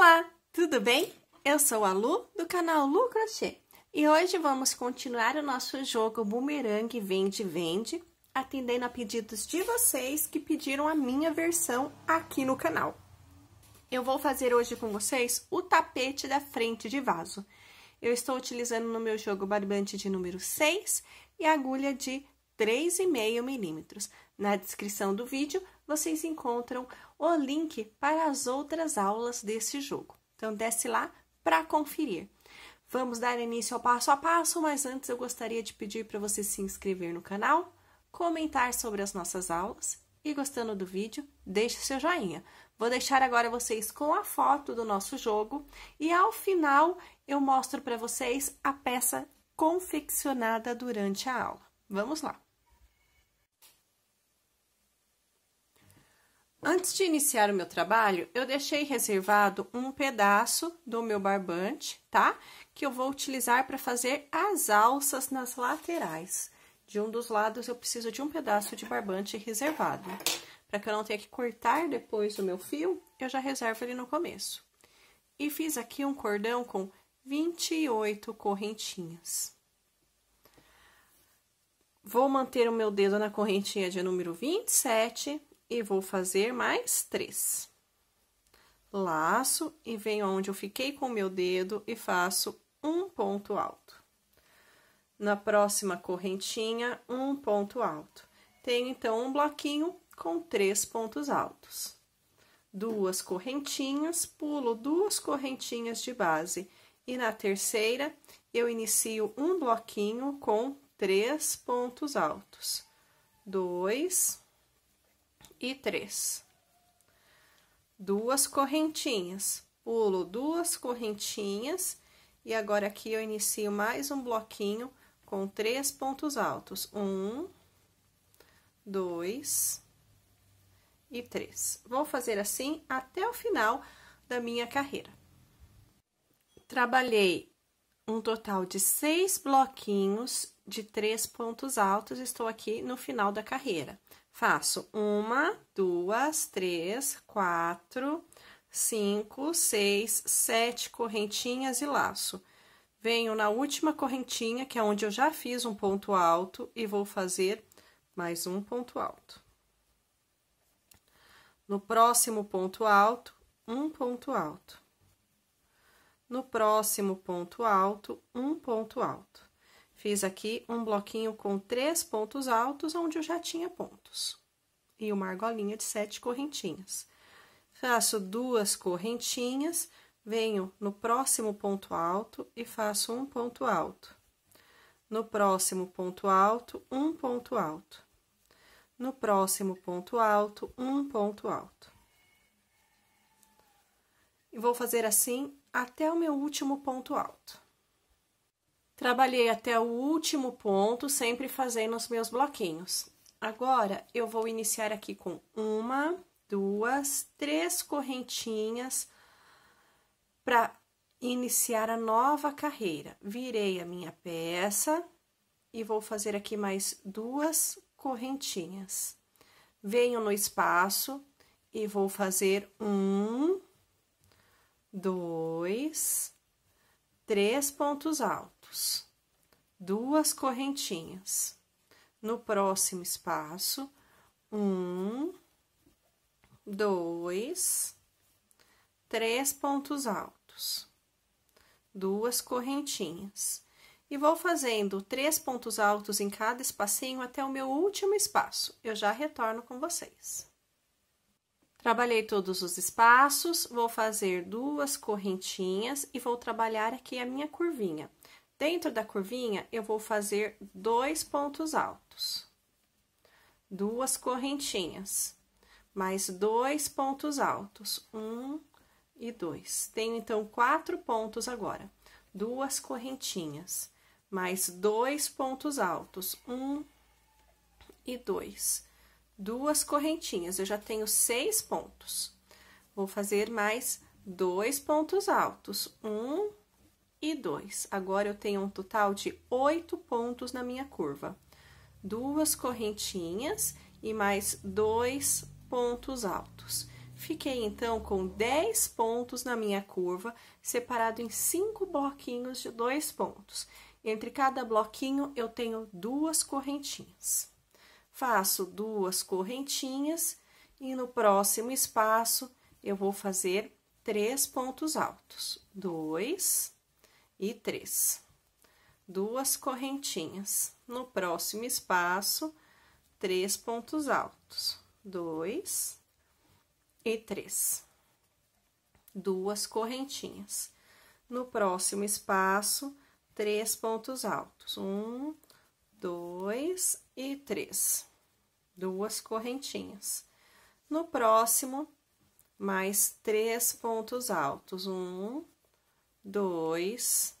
Olá, tudo bem? Eu sou a Lu do canal Lu Crochê e hoje vamos continuar o nosso jogo Boomerang Vende Vende, atendendo a pedidos de vocês que pediram a minha versão aqui no canal. Eu vou fazer hoje com vocês o tapete da frente de vaso. Eu estou utilizando no meu jogo barbante de número 6 e agulha de 3,5 milímetros. Na descrição do vídeo vocês encontram o link para as outras aulas desse jogo. Então, desce lá para conferir. Vamos dar início ao passo a passo, mas antes eu gostaria de pedir para você se inscrever no canal, comentar sobre as nossas aulas e, gostando do vídeo, deixe seu joinha. Vou deixar agora vocês com a foto do nosso jogo e, ao final, eu mostro para vocês a peça confeccionada durante a aula. Vamos lá! Antes de iniciar o meu trabalho, eu deixei reservado um pedaço do meu barbante, tá? Que eu vou utilizar para fazer as alças nas laterais. De um dos lados, eu preciso de um pedaço de barbante reservado. Para que eu não tenha que cortar depois o meu fio, eu já reservo ele no começo. E fiz aqui um cordão com 28 correntinhas. Vou manter o meu dedo na correntinha de número 27, e vou fazer mais três. Laço e venho onde eu fiquei com o meu dedo e faço um ponto alto. Na próxima correntinha, um ponto alto. Tenho, então, um bloquinho com três pontos altos. Duas correntinhas, pulo duas correntinhas de base. E na terceira, eu inicio um bloquinho com três pontos altos. Dois, e três. Duas correntinhas, pulo duas correntinhas e agora aqui eu inicio mais um bloquinho com três pontos altos. Um, dois e três. Vou fazer assim até o final da minha carreira. Trabalhei um total de seis bloquinhos de três pontos altos, estou aqui no final da carreira. Faço uma, duas, três, quatro, cinco, seis, sete correntinhas e laço. Venho na última correntinha, que é onde eu já fiz um ponto alto, e vou fazer mais um ponto alto. No próximo ponto alto, um ponto alto. No próximo ponto alto, um ponto alto. Fiz aqui um bloquinho com três pontos altos, onde eu já tinha pontos. E uma argolinha de sete correntinhas. Faço duas correntinhas, venho no próximo ponto alto e faço um ponto alto. No próximo ponto alto, um ponto alto. No próximo ponto alto, um ponto alto. E vou fazer assim até o meu último ponto alto. Trabalhei até o último ponto, sempre fazendo os meus bloquinhos. Agora, eu vou iniciar aqui com uma, duas, três correntinhas para iniciar a nova carreira. Virei a minha peça e vou fazer aqui mais duas correntinhas. Venho no espaço e vou fazer um, dois, três pontos altos pontos, duas correntinhas. No próximo espaço, um, dois, três pontos altos, duas correntinhas. E vou fazendo três pontos altos em cada espacinho até o meu último espaço. Eu já retorno com vocês. Trabalhei todos os espaços, vou fazer duas correntinhas e vou trabalhar aqui a minha curvinha. Dentro da curvinha, eu vou fazer dois pontos altos, duas correntinhas, mais dois pontos altos, um e dois. Tenho, então, quatro pontos agora, duas correntinhas, mais dois pontos altos, um e dois. Duas correntinhas, eu já tenho seis pontos. Vou fazer mais dois pontos altos, um e 2. Agora eu tenho um total de 8 pontos na minha curva. Duas correntinhas e mais dois pontos altos. Fiquei então com 10 pontos na minha curva, separado em cinco bloquinhos de dois pontos. Entre cada bloquinho eu tenho duas correntinhas. Faço duas correntinhas e no próximo espaço eu vou fazer três pontos altos. Dois, e três. Duas correntinhas. No próximo espaço, três pontos altos. Dois e três. Duas correntinhas. No próximo espaço, três pontos altos. Um, dois e três. Duas correntinhas. No próximo, mais três pontos altos. Um, dois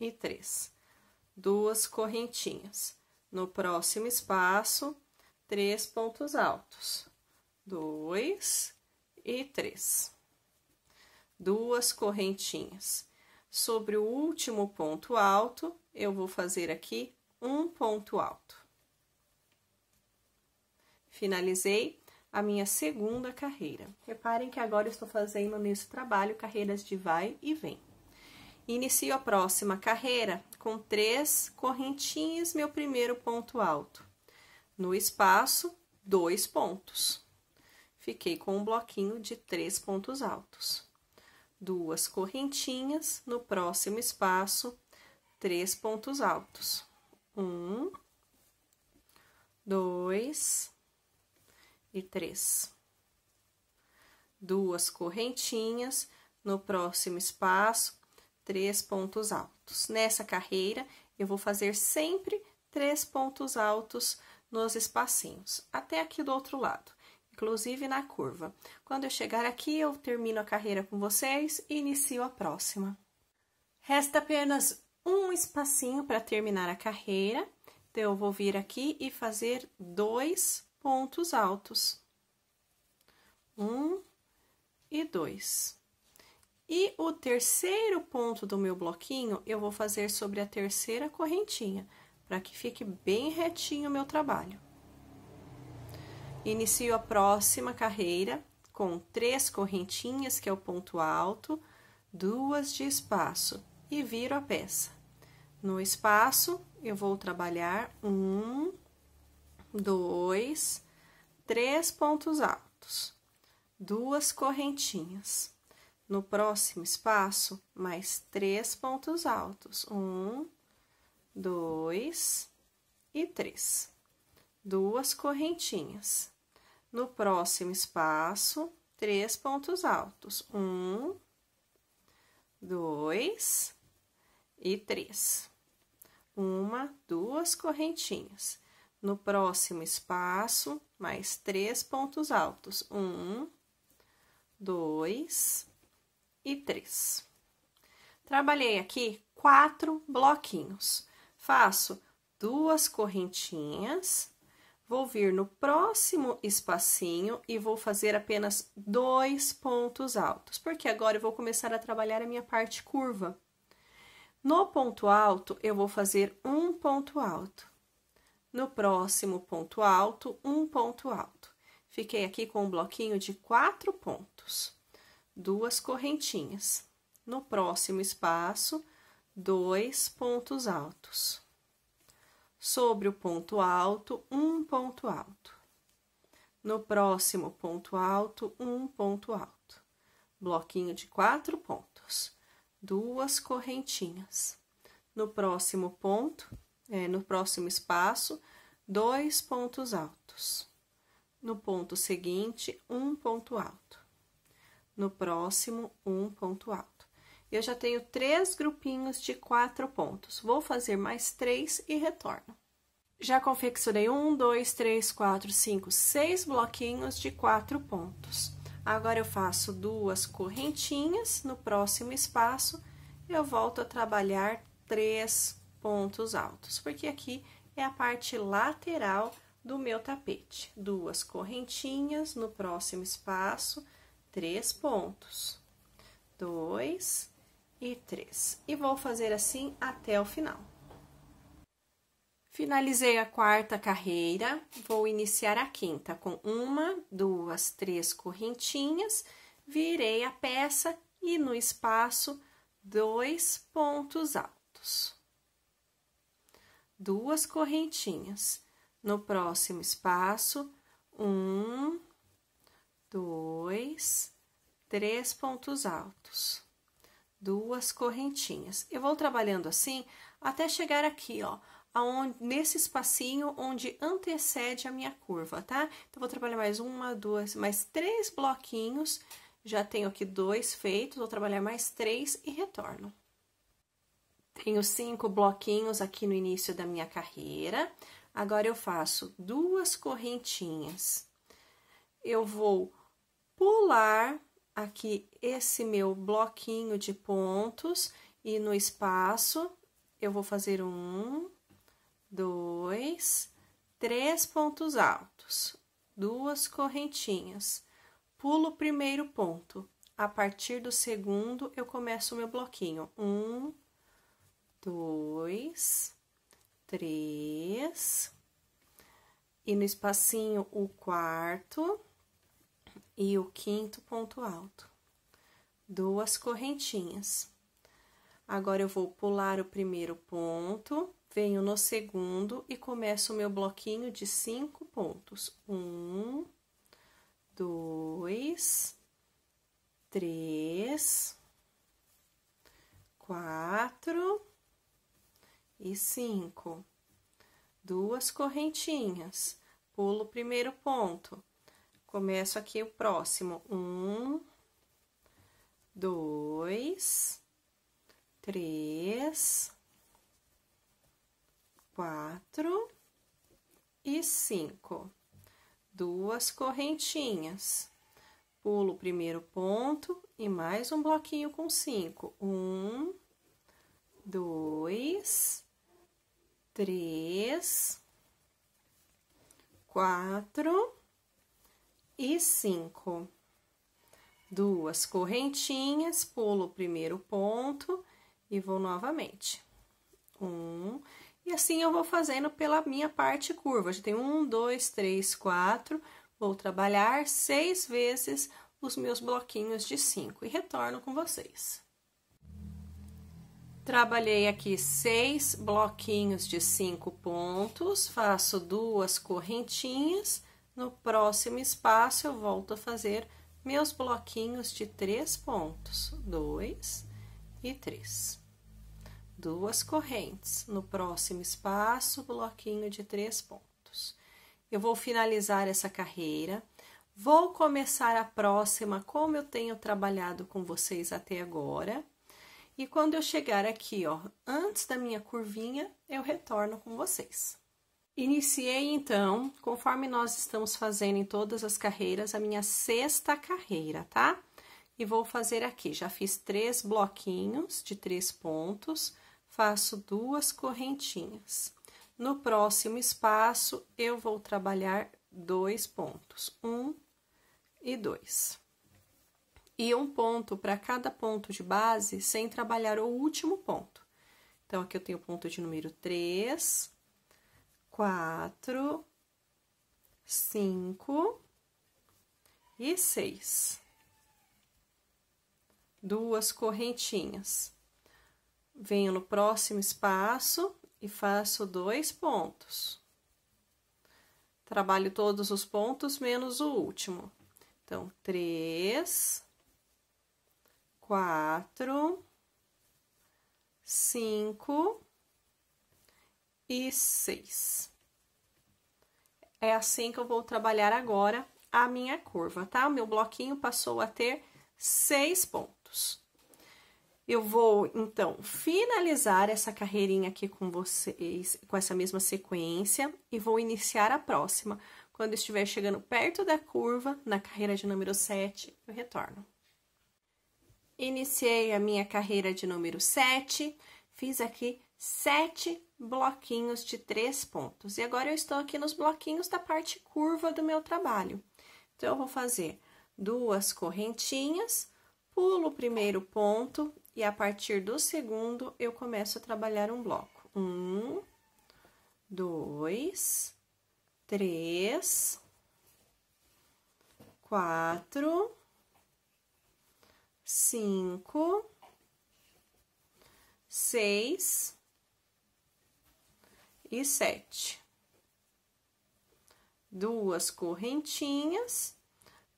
e três. Duas correntinhas. No próximo espaço, três pontos altos. Dois e três. Duas correntinhas. Sobre o último ponto alto, eu vou fazer aqui um ponto alto. Finalizei a minha segunda carreira. Reparem que agora estou fazendo nesse trabalho carreiras de vai e vem. Inicio a próxima carreira com três correntinhas, meu primeiro ponto alto. No espaço, dois pontos. Fiquei com um bloquinho de três pontos altos. Duas correntinhas, no próximo espaço, três pontos altos. Um, dois e três. Duas correntinhas, no próximo espaço, três pontos altos. Nessa carreira, eu vou fazer sempre três pontos altos nos espacinhos, até aqui do outro lado, inclusive na curva. Quando eu chegar aqui, eu termino a carreira com vocês e inicio a próxima. Resta apenas um espacinho para terminar a carreira, então, eu vou vir aqui e fazer dois pontos altos. Um e dois. E o terceiro ponto do meu bloquinho, eu vou fazer sobre a terceira correntinha, para que fique bem retinho o meu trabalho. Inicio a próxima carreira com três correntinhas, que é o ponto alto, duas de espaço, e viro a peça. No espaço, eu vou trabalhar um, dois, três pontos altos, duas correntinhas no próximo espaço, mais três pontos altos. Um, dois e três. Duas correntinhas. No próximo espaço, três pontos altos. Um, dois e três. Uma, duas correntinhas. No próximo espaço, mais três pontos altos. Um, dois e três. Trabalhei aqui quatro bloquinhos. Faço duas correntinhas, vou vir no próximo espacinho e vou fazer apenas dois pontos altos, porque agora eu vou começar a trabalhar a minha parte curva. No ponto alto, eu vou fazer um ponto alto. No próximo ponto alto, um ponto alto. Fiquei aqui com um bloquinho de quatro pontos duas correntinhas. No próximo espaço, dois pontos altos. Sobre o ponto alto, um ponto alto. No próximo ponto alto, um ponto alto. Bloquinho de quatro pontos. Duas correntinhas. No próximo ponto, é, no próximo espaço, dois pontos altos. No ponto seguinte, um ponto alto no próximo um ponto alto. Eu já tenho três grupinhos de quatro pontos. Vou fazer mais três e retorno. Já confeccionei um, dois, três, quatro, cinco, seis bloquinhos de quatro pontos. Agora, eu faço duas correntinhas, no próximo espaço, eu volto a trabalhar três pontos altos, porque aqui é a parte lateral do meu tapete. Duas correntinhas, no próximo espaço, três pontos. Dois e três. E vou fazer assim até o final. Finalizei a quarta carreira, vou iniciar a quinta com uma, duas, três correntinhas, virei a peça e no espaço dois pontos altos. Duas correntinhas. No próximo espaço, um, dois, três pontos altos, duas correntinhas. Eu vou trabalhando assim até chegar aqui, ó, aonde, nesse espacinho onde antecede a minha curva, tá? Então, vou trabalhar mais uma, duas, mais três bloquinhos, já tenho aqui dois feitos, vou trabalhar mais três e retorno. Tenho cinco bloquinhos aqui no início da minha carreira, agora eu faço duas correntinhas, eu vou pular aqui esse meu bloquinho de pontos e no espaço eu vou fazer um, dois, três pontos altos, duas correntinhas. Pulo o primeiro ponto. A partir do segundo, eu começo o meu bloquinho. Um, dois, três. E no espacinho, o quarto e o quinto ponto alto. Duas correntinhas. Agora eu vou pular o primeiro ponto, venho no segundo e começo o meu bloquinho de cinco pontos. Um, dois, três, quatro e cinco. Duas correntinhas. Pulo o primeiro ponto, Começo aqui o próximo. Um, dois, três, quatro e cinco. Duas correntinhas. Pulo o primeiro ponto e mais um bloquinho com cinco. Um, dois, três, quatro e cinco. Duas correntinhas, pulo o primeiro ponto e vou novamente. Um, e assim eu vou fazendo pela minha parte curva. Já tem um, dois, três, quatro. Vou trabalhar seis vezes os meus bloquinhos de cinco e retorno com vocês. Trabalhei aqui seis bloquinhos de cinco pontos, faço duas correntinhas no próximo espaço, eu volto a fazer meus bloquinhos de três pontos, dois e três. Duas correntes. No próximo espaço, bloquinho de três pontos. Eu vou finalizar essa carreira. Vou começar a próxima como eu tenho trabalhado com vocês até agora. E quando eu chegar aqui, ó, antes da minha curvinha, eu retorno com vocês. Iniciei então, conforme nós estamos fazendo em todas as carreiras, a minha sexta carreira, tá? E vou fazer aqui, já fiz três bloquinhos de três pontos, faço duas correntinhas. No próximo espaço, eu vou trabalhar dois pontos, um e dois. E um ponto para cada ponto de base, sem trabalhar o último ponto. Então, aqui eu tenho o ponto de número três quatro, cinco e seis. Duas correntinhas. Venho no próximo espaço e faço dois pontos. Trabalho todos os pontos, menos o último. Então, três, quatro, cinco e seis. É assim que eu vou trabalhar agora a minha curva, tá? meu bloquinho passou a ter seis pontos. Eu vou, então, finalizar essa carreirinha aqui com vocês, com essa mesma sequência, e vou iniciar a próxima. Quando estiver chegando perto da curva, na carreira de número 7, eu retorno. Iniciei a minha carreira de número 7, fiz aqui sete bloquinhos de três pontos. E agora eu estou aqui nos bloquinhos da parte curva do meu trabalho. Então, eu vou fazer duas correntinhas, pulo o primeiro ponto e a partir do segundo eu começo a trabalhar um bloco. Um, dois, três, quatro, cinco, seis e sete. Duas correntinhas,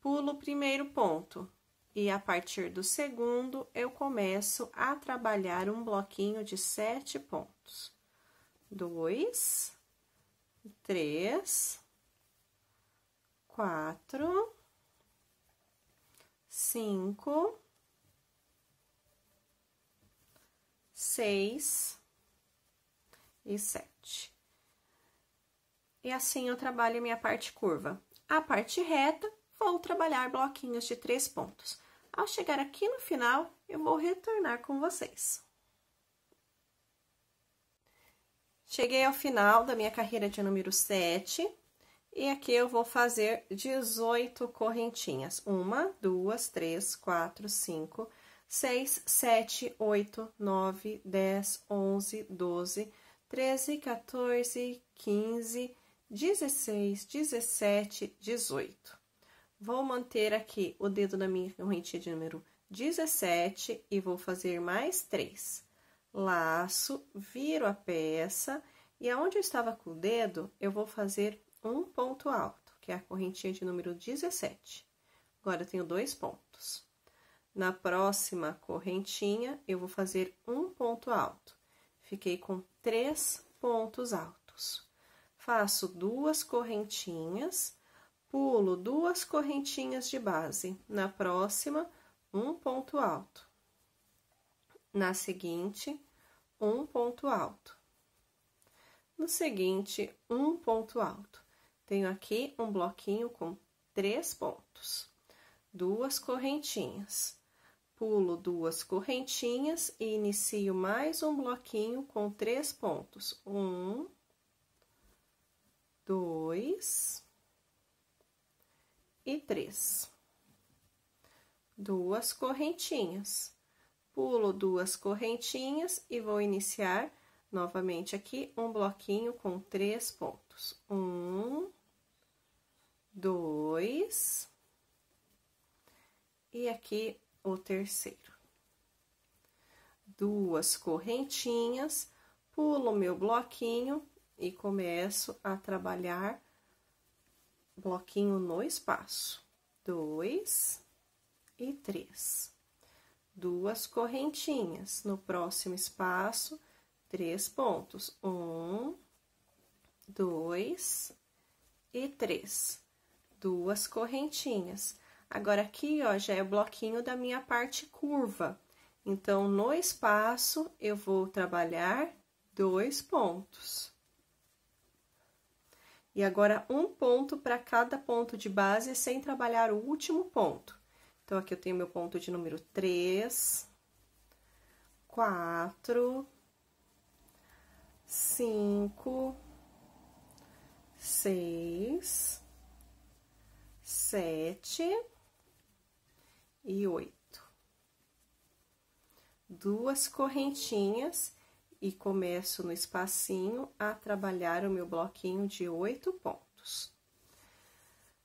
pulo o primeiro ponto. E a partir do segundo, eu começo a trabalhar um bloquinho de sete pontos. Dois, três, quatro, cinco, seis e sete parte. E assim eu trabalho a minha parte curva. A parte reta, vou trabalhar bloquinhos de três pontos. Ao chegar aqui no final, eu vou retornar com vocês. Cheguei ao final da minha carreira de número 7, e aqui eu vou fazer 18 correntinhas. Uma, duas, três, quatro, cinco, seis, sete, oito, nove, dez, onze, doze, 13, 14, 15, 16, 17, 18. Vou manter aqui o dedo na minha correntinha de número 17 e vou fazer mais três. Laço, viro a peça e aonde eu estava com o dedo, eu vou fazer um ponto alto, que é a correntinha de número 17. Agora, eu tenho dois pontos. Na próxima correntinha, eu vou fazer um ponto alto. Fiquei com três pontos altos. Faço duas correntinhas, pulo duas correntinhas de base. Na próxima, um ponto alto. Na seguinte, um ponto alto. No seguinte, um ponto alto. Tenho aqui um bloquinho com três pontos, duas correntinhas pulo duas correntinhas e inicio mais um bloquinho com três pontos. Um, dois e três. Duas correntinhas. Pulo duas correntinhas e vou iniciar novamente aqui um bloquinho com três pontos. Um, dois, e aqui o terceiro. Duas correntinhas, pulo meu bloquinho e começo a trabalhar bloquinho no espaço. Dois e três. Duas correntinhas. No próximo espaço, três pontos. Um, dois e três. Duas correntinhas Agora, aqui, ó, já é o bloquinho da minha parte curva. Então, no espaço, eu vou trabalhar dois pontos. E agora, um ponto para cada ponto de base, sem trabalhar o último ponto. Então, aqui eu tenho meu ponto de número 3, 4, 5, 6, 7 e oito. Duas correntinhas e começo no espacinho a trabalhar o meu bloquinho de oito pontos.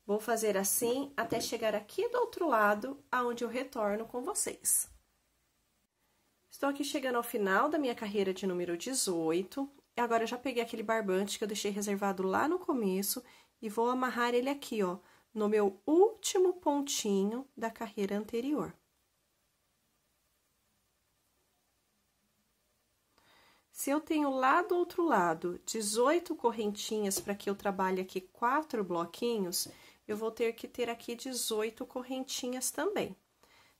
Vou fazer assim até chegar aqui do outro lado, aonde eu retorno com vocês. Estou aqui chegando ao final da minha carreira de número 18. E agora, eu já peguei aquele barbante que eu deixei reservado lá no começo e vou amarrar ele aqui, ó, no meu último pontinho da carreira anterior. Se eu tenho lá do outro lado 18 correntinhas para que eu trabalhe aqui quatro bloquinhos, eu vou ter que ter aqui 18 correntinhas também.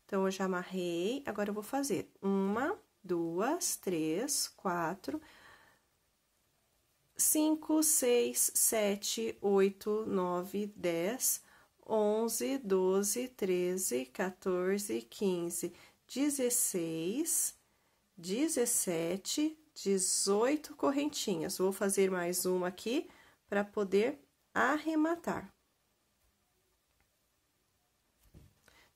Então, eu já amarrei, agora eu vou fazer uma, duas, três, quatro, cinco, seis, sete, oito, nove, dez, 11, 12, 13, 14, 15, 16, 17, 18 correntinhas. Vou fazer mais uma aqui para poder arrematar.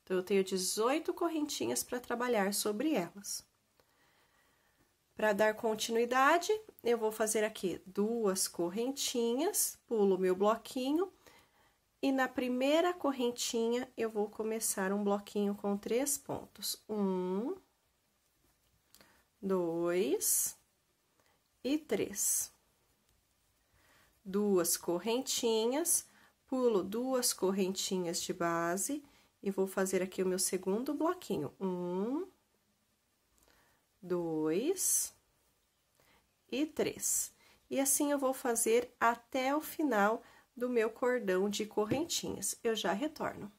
Então, eu tenho 18 correntinhas para trabalhar sobre elas. Para dar continuidade, eu vou fazer aqui duas correntinhas, pulo meu bloquinho e na primeira correntinha, eu vou começar um bloquinho com três pontos. Um, dois e três. Duas correntinhas, pulo duas correntinhas de base e vou fazer aqui o meu segundo bloquinho. Um, dois e três. E assim eu vou fazer até o final do meu cordão de correntinhas. Eu já retorno.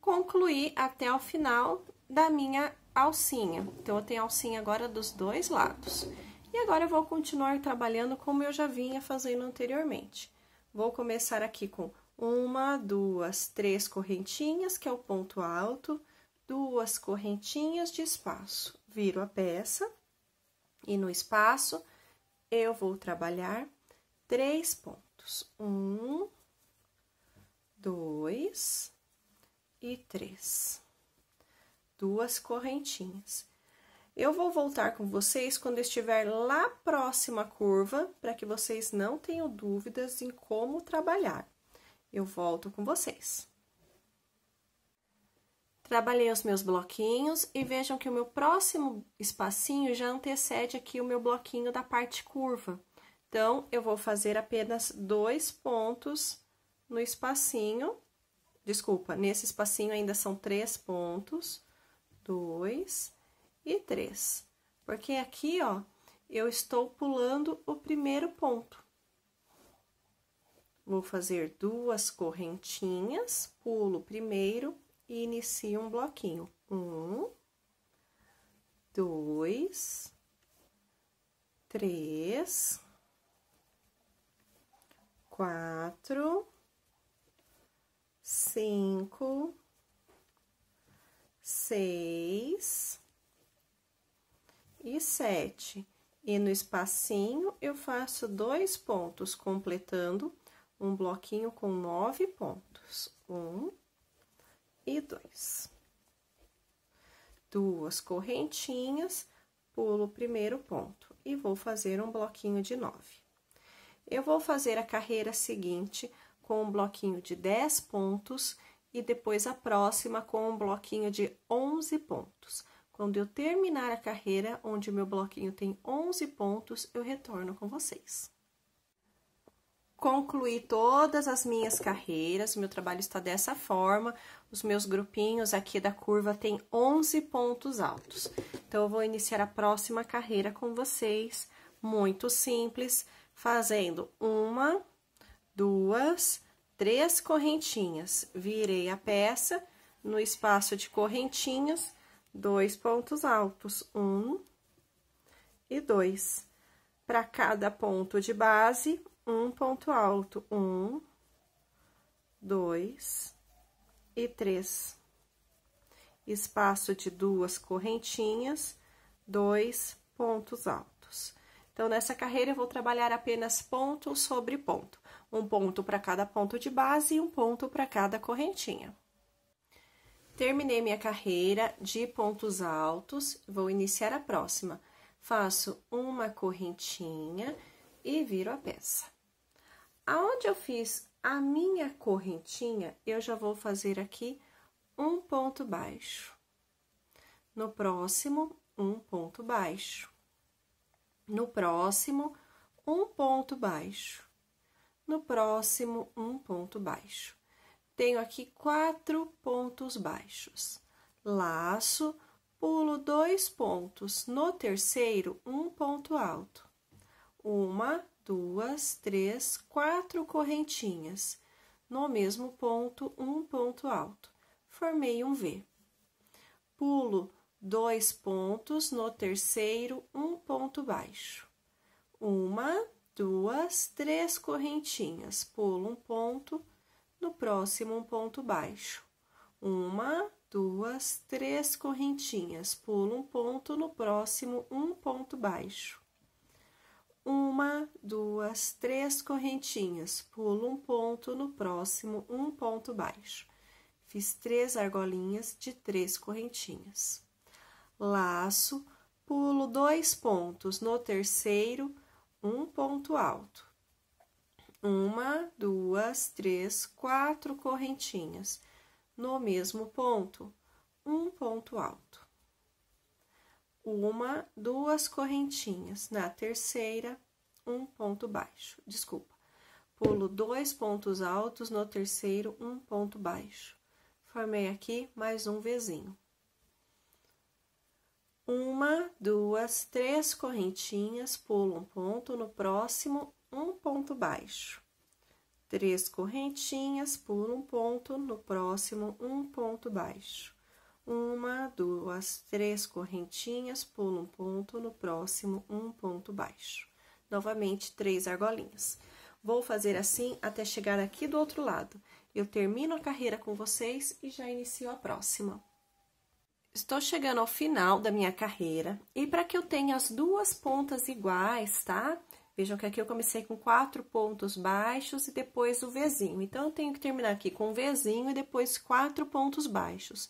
Concluí até o final da minha alcinha. Então, eu tenho alcinha agora dos dois lados. E agora, eu vou continuar trabalhando como eu já vinha fazendo anteriormente. Vou começar aqui com uma, duas, três correntinhas, que é o ponto alto, duas correntinhas de espaço. Viro a peça e no espaço eu vou trabalhar três pontos. Um, dois e três. Duas correntinhas. Eu vou voltar com vocês quando estiver lá próxima curva, para que vocês não tenham dúvidas em como trabalhar. Eu volto com vocês. Trabalhei os meus bloquinhos e vejam que o meu próximo espacinho já antecede aqui o meu bloquinho da parte curva. Então, eu vou fazer apenas dois pontos no espacinho. Desculpa, nesse espacinho ainda são três pontos. Dois e três. Porque aqui, ó, eu estou pulando o primeiro ponto. Vou fazer duas correntinhas, pulo o primeiro e inicio um bloquinho. Um, dois, três quatro, cinco, seis e sete. E no espacinho, eu faço dois pontos, completando um bloquinho com nove pontos. Um e dois. Duas correntinhas, pulo o primeiro ponto e vou fazer um bloquinho de nove. Eu vou fazer a carreira seguinte com um bloquinho de 10 pontos e depois a próxima com um bloquinho de 11 pontos. Quando eu terminar a carreira, onde meu bloquinho tem 11 pontos, eu retorno com vocês. Concluí todas as minhas carreiras, meu trabalho está dessa forma. Os meus grupinhos aqui da curva têm 11 pontos altos. Então, eu vou iniciar a próxima carreira com vocês, muito simples fazendo uma, duas, três correntinhas. Virei a peça no espaço de correntinhas, dois pontos altos, um e dois. Para cada ponto de base, um ponto alto, um, dois e três. Espaço de duas correntinhas, dois pontos altos. Então, nessa carreira, eu vou trabalhar apenas ponto sobre ponto. Um ponto para cada ponto de base e um ponto para cada correntinha. Terminei minha carreira de pontos altos, vou iniciar a próxima. Faço uma correntinha e viro a peça. Aonde eu fiz a minha correntinha, eu já vou fazer aqui um ponto baixo. No próximo, um ponto baixo. No próximo, um ponto baixo. No próximo, um ponto baixo. Tenho aqui quatro pontos baixos. Laço, pulo dois pontos. No terceiro, um ponto alto. Uma, duas, três, quatro correntinhas. No mesmo ponto, um ponto alto. Formei um V. Pulo dois pontos, no terceiro, um ponto baixo. Uma, duas, três correntinhas, pulo um ponto, no próximo, um ponto baixo. Uma, duas, três correntinhas, pulo um ponto, no próximo, um ponto baixo. Uma, duas, três correntinhas, pulo um ponto, no próximo, um ponto baixo. Fiz três argolinhas de três correntinhas laço, pulo dois pontos, no terceiro, um ponto alto. Uma, duas, três, quatro correntinhas. No mesmo ponto, um ponto alto. Uma, duas correntinhas. Na terceira, um ponto baixo. Desculpa. Pulo dois pontos altos, no terceiro, um ponto baixo. Formei aqui mais um vizinho uma, duas, três correntinhas, pulo um ponto, no próximo, um ponto baixo. Três correntinhas, pulo um ponto, no próximo, um ponto baixo. Uma, duas, três correntinhas, pulo um ponto, no próximo, um ponto baixo. Novamente, três argolinhas. Vou fazer assim até chegar aqui do outro lado. Eu termino a carreira com vocês e já inicio a próxima. Estou chegando ao final da minha carreira e para que eu tenha as duas pontas iguais, tá? Vejam que aqui eu comecei com quatro pontos baixos e depois o Vzinho. Então, eu tenho que terminar aqui com o Vzinho e depois quatro pontos baixos.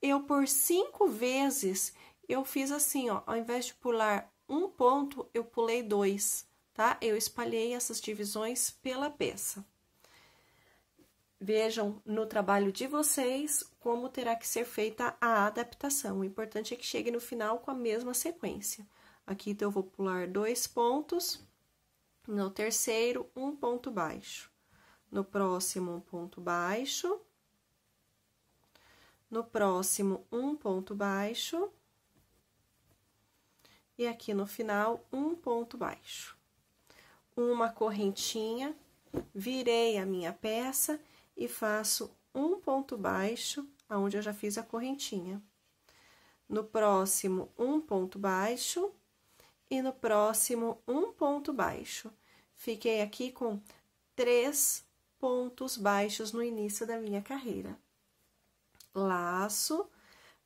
Eu, por cinco vezes, eu fiz assim, ó, ao invés de pular um ponto, eu pulei dois, tá? Eu espalhei essas divisões pela peça. Vejam no trabalho de vocês como terá que ser feita a adaptação. O importante é que chegue no final com a mesma sequência. Aqui então, eu vou pular dois pontos, no terceiro, um ponto baixo, no próximo, um ponto baixo, no próximo, um ponto baixo, e aqui no final, um ponto baixo. Uma correntinha, virei a minha peça e faço um ponto baixo onde eu já fiz a correntinha. No próximo, um ponto baixo, e no próximo, um ponto baixo. Fiquei aqui com três pontos baixos no início da minha carreira. Laço,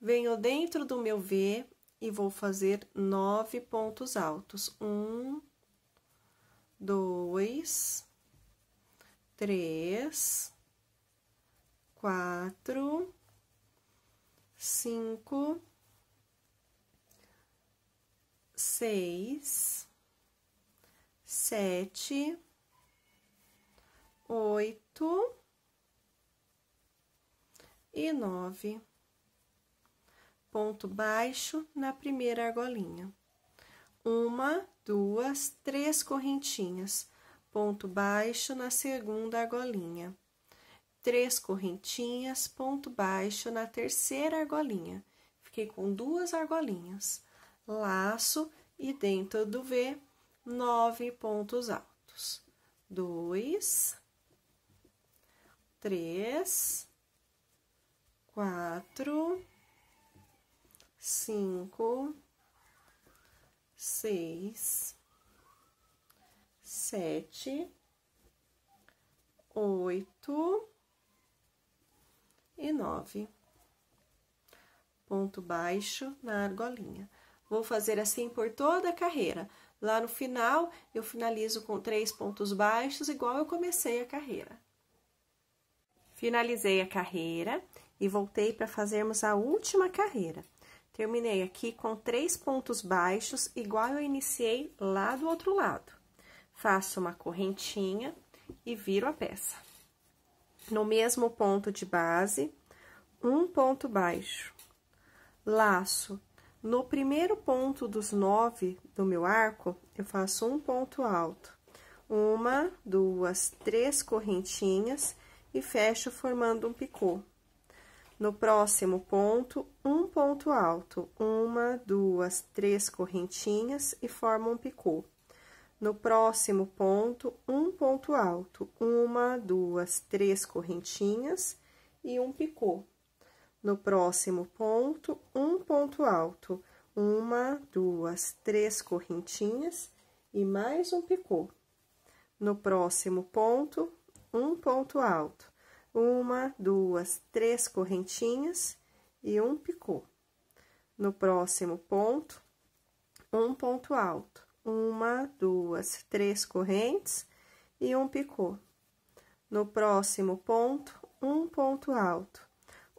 venho dentro do meu V e vou fazer nove pontos altos. Um, dois, três, quatro, cinco, seis, sete, oito e nove. Ponto baixo na primeira argolinha. Uma, duas, três correntinhas. Ponto baixo na segunda argolinha três correntinhas, ponto baixo na terceira argolinha. Fiquei com duas argolinhas, laço e dentro do V, nove pontos altos. Dois, três, quatro, cinco, seis, sete, oito, e 9. Ponto baixo na argolinha. Vou fazer assim por toda a carreira. Lá no final, eu finalizo com três pontos baixos, igual eu comecei a carreira. Finalizei a carreira e voltei para fazermos a última carreira. Terminei aqui com três pontos baixos, igual eu iniciei lá do outro lado. Faço uma correntinha e viro a peça no mesmo ponto de base, um ponto baixo. Laço. No primeiro ponto dos nove do meu arco, eu faço um ponto alto. Uma, duas, três correntinhas e fecho formando um picô. No próximo ponto, um ponto alto, uma, duas, três correntinhas e forma um picô. No próximo ponto, um ponto alto, uma, duas, três correntinhas e um picô. No próximo ponto, um ponto alto, uma, duas, três correntinhas e mais um picô. No próximo ponto, um ponto alto, uma, duas, três correntinhas e um picô. No próximo ponto, um ponto alto, uma, duas, três correntes e um picô. No próximo ponto, um ponto alto,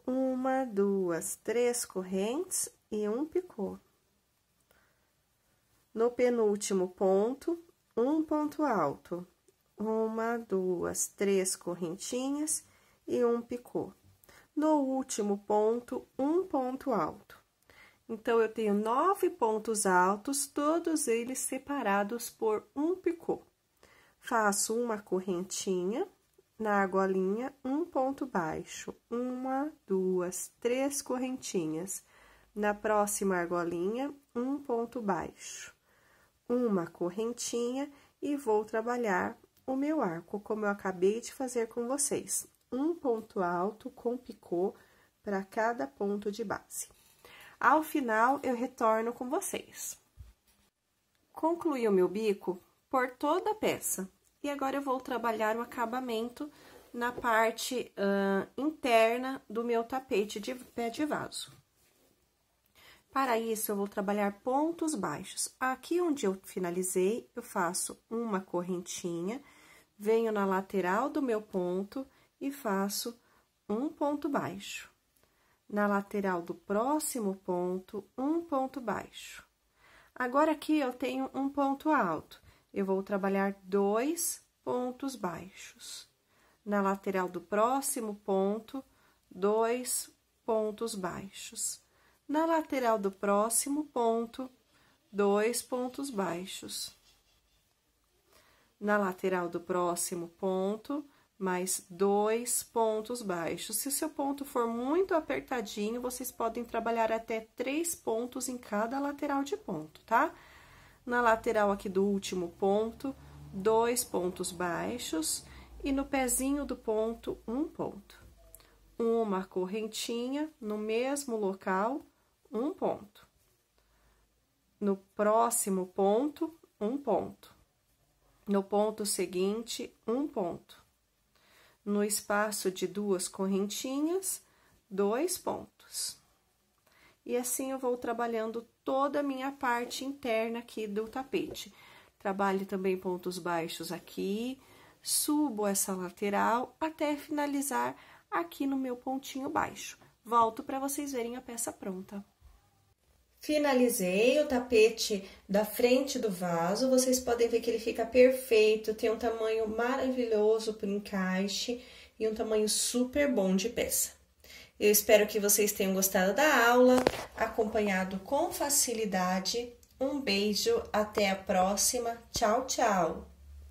uma, duas, três correntes e um picô. No penúltimo ponto, um ponto alto, uma, duas, três correntinhas e um picô. No último ponto, um ponto alto. Então, eu tenho nove pontos altos, todos eles separados por um picô. Faço uma correntinha na argolinha, um ponto baixo, uma, duas, três correntinhas. Na próxima argolinha, um ponto baixo, uma correntinha e vou trabalhar o meu arco, como eu acabei de fazer com vocês. Um ponto alto com picô para cada ponto de base. Ao final, eu retorno com vocês. Concluí o meu bico por toda a peça. E agora, eu vou trabalhar o acabamento na parte uh, interna do meu tapete de pé de vaso. Para isso, eu vou trabalhar pontos baixos. Aqui onde eu finalizei, eu faço uma correntinha, venho na lateral do meu ponto e faço um ponto baixo na lateral do próximo ponto, um ponto baixo. Agora, aqui eu tenho um ponto alto, eu vou trabalhar dois pontos baixos. Na lateral do próximo ponto, dois pontos baixos. Na lateral do próximo ponto, dois pontos baixos. Na lateral do próximo ponto, mais dois pontos baixos. Se o seu ponto for muito apertadinho, vocês podem trabalhar até três pontos em cada lateral de ponto, tá? Na lateral aqui do último ponto, dois pontos baixos e no pezinho do ponto, um ponto. Uma correntinha no mesmo local, um ponto. No próximo ponto, um ponto. No ponto seguinte, um ponto no espaço de duas correntinhas, dois pontos. E assim eu vou trabalhando toda a minha parte interna aqui do tapete. Trabalho também pontos baixos aqui, subo essa lateral até finalizar aqui no meu pontinho baixo. Volto para vocês verem a peça pronta. Finalizei o tapete da frente do vaso, vocês podem ver que ele fica perfeito, tem um tamanho maravilhoso para encaixe e um tamanho super bom de peça. Eu espero que vocês tenham gostado da aula, acompanhado com facilidade. Um beijo, até a próxima. Tchau, tchau!